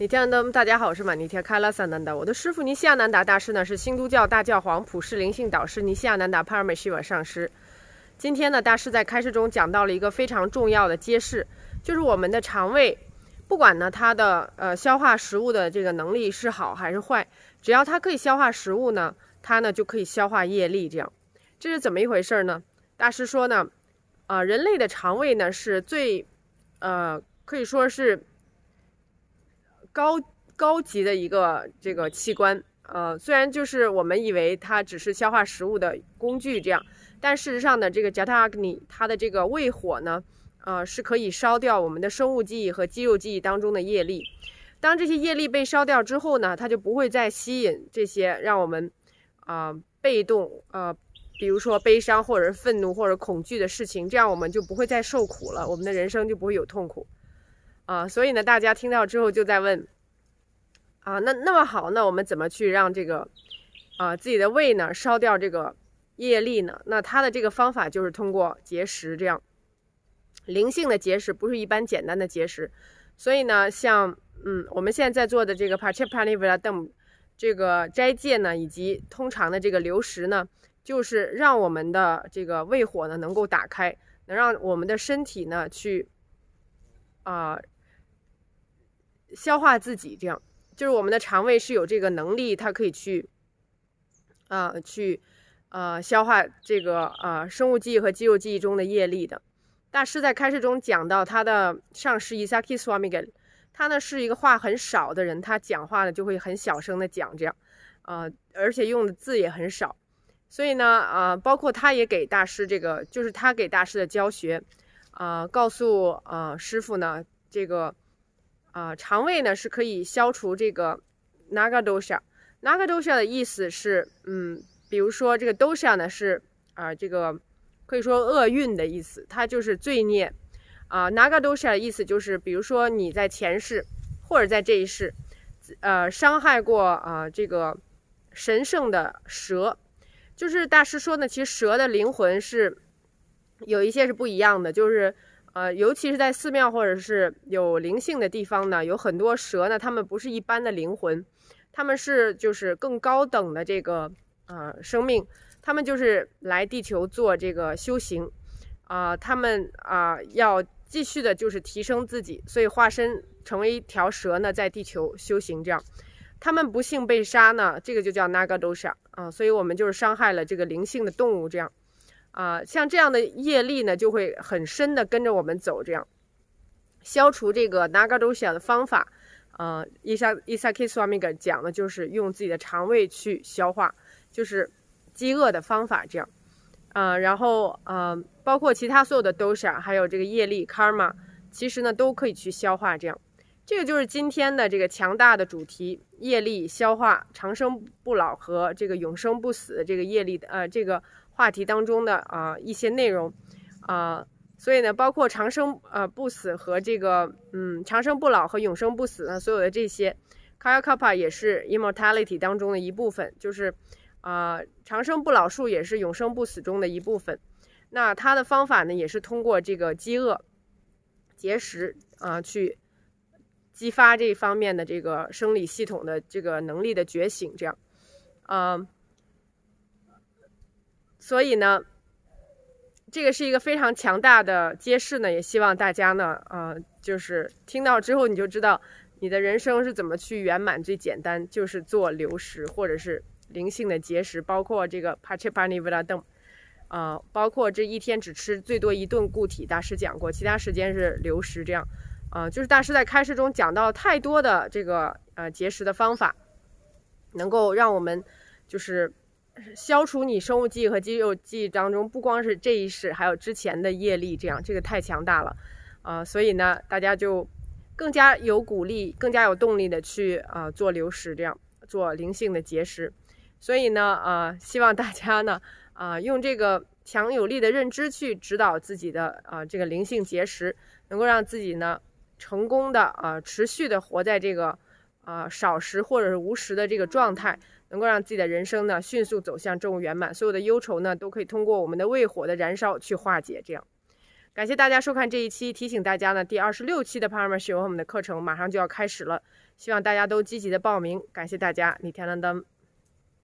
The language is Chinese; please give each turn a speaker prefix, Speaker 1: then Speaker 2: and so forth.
Speaker 1: 你提安大家好，我是玛尼提卡拉萨南达。我的师傅尼西亚南达大师呢，是新都教大教皇、普世灵性导师尼西亚南达帕尔梅希瓦上师。今天呢，大师在开始中讲到了一个非常重要的揭示，就是我们的肠胃，不管呢它的呃消化食物的这个能力是好还是坏，只要它可以消化食物呢，它呢就可以消化业力。这样，这是怎么一回事呢？大师说呢，啊，人类的肠胃呢是最，呃，可以说是。高高级的一个这个器官，呃，虽然就是我们以为它只是消化食物的工具这样，但事实上呢，这个 jatagni 它的这个胃火呢，呃，是可以烧掉我们的生物记忆和肌肉记忆当中的业力。当这些业力被烧掉之后呢，它就不会再吸引这些让我们啊被动呃，比如说悲伤或者愤怒或者恐惧的事情，这样我们就不会再受苦了，我们的人生就不会有痛苦。啊，所以呢，大家听到之后就在问，啊，那那么好，那我们怎么去让这个，啊，自己的胃呢烧掉这个业力呢？那他的这个方法就是通过节食，这样灵性的节食不是一般简单的节食。所以呢，像嗯，我们现在在做的这个 pachipani v a d a m 这个斋戒呢，以及通常的这个流食呢，就是让我们的这个胃火呢能够打开，能让我们的身体呢去，啊。消化自己，这样就是我们的肠胃是有这个能力，它可以去，啊，去，呃，消化这个呃生物记忆和肌肉记忆中的业力的。大师在开示中讲到他的上师伊萨克斯瓦米 w 他呢是一个话很少的人，他讲话呢就会很小声的讲，这样，啊，而且用的字也很少，所以呢，啊，包括他也给大师这个，就是他给大师的教学，啊，告诉啊师傅呢这个。啊，肠胃呢是可以消除这个 naga dosha。naga dosha 的意思是，嗯，比如说这个 dosha 呢是啊，这个可以说厄运的意思，它就是罪孽啊。naga dosha 的意思就是，比如说你在前世或者在这一世，呃，伤害过啊这个神圣的蛇，就是大师说呢，其实蛇的灵魂是有一些是不一样的，就是。呃，尤其是在寺庙或者是有灵性的地方呢，有很多蛇呢，它们不是一般的灵魂，它们是就是更高等的这个啊生命，它们就是来地球做这个修行，啊，他们啊要继续的就是提升自己，所以化身成为一条蛇呢，在地球修行，这样，他们不幸被杀呢，这个就叫 Naga d o s a 啊，所以我们就是伤害了这个灵性的动物，这样。啊，像这样的业力呢，就会很深的跟着我们走。这样消除这个 nagar dosha 的方法，呃，伊萨伊沙基斯瓦米讲的就是用自己的肠胃去消化，就是饥饿的方法，这样。呃，然后呃，包括其他所有的 dosha，还有这个业力 karma，其实呢都可以去消化这样。这个就是今天的这个强大的主题：业力消化、长生不老和这个永生不死。这个业力呃，这个话题当中的啊一些内容，啊，所以呢，包括长生呃不死和这个嗯长生不老和永生不死呢，所有的这些，kaya kapa 也是 immortality 当中的一部分，就是啊长生不老术也是永生不死中的一部分。那它的方法呢，也是通过这个饥饿、节食啊去。激发这一方面的这个生理系统的这个能力的觉醒，这样，呃，所以呢，这个是一个非常强大的揭示呢，也希望大家呢，啊，就是听到之后你就知道你的人生是怎么去圆满，最简单就是做流食或者是灵性的节食，包括这个 pa chipani vada dum，啊，包括这一天只吃最多一顿固体，大师讲过，其他时间是流食这样。啊，就是大师在开示中讲到太多的这个呃节食的方法，能够让我们就是消除你生物记忆和肌肉记忆当中不光是这一世，还有之前的业力，这样这个太强大了啊！所以呢，大家就更加有鼓励，更加有动力的去啊做流食，这样做灵性的节食。所以呢，啊，希望大家呢啊用这个强有力的认知去指导自己的啊这个灵性节食，能够让自己呢。成功的啊，持续的活在这个，呃，少食或者是无食的这个状态，能够让自己的人生呢迅速走向正午圆满。所有的忧愁呢，都可以通过我们的胃火的燃烧去化解。这样，感谢大家收看这一期，提醒大家呢，第二十六期的 p 帕 e r 学我们的课程马上就要开始了，希望大家都积极的报名。感谢大家，你天亮灯。